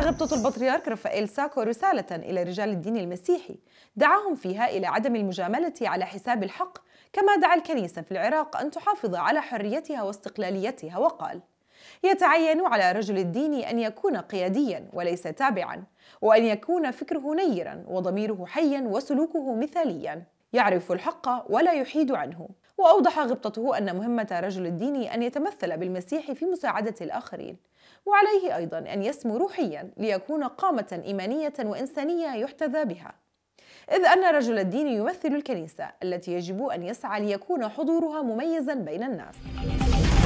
غبطة البطريرك رفائيل ساكو رسالة إلى رجال الدين المسيحي دعاهم فيها إلى عدم المجاملة على حساب الحق كما دعا الكنيسة في العراق أن تحافظ على حريتها واستقلاليتها وقال يتعين على رجل الدين أن يكون قياديا وليس تابعا وأن يكون فكره نيرا وضميره حيا وسلوكه مثاليا يعرف الحق ولا يحيد عنه وأوضح غبطته أن مهمة رجل الدين أن يتمثل بالمسيح في مساعدة الآخرين وعليه أيضا أن يسمو روحيا ليكون قامة إيمانية وإنسانية يحتذى بها إذ أن رجل الدين يمثل الكنيسة التي يجب أن يسعى ليكون حضورها مميزا بين الناس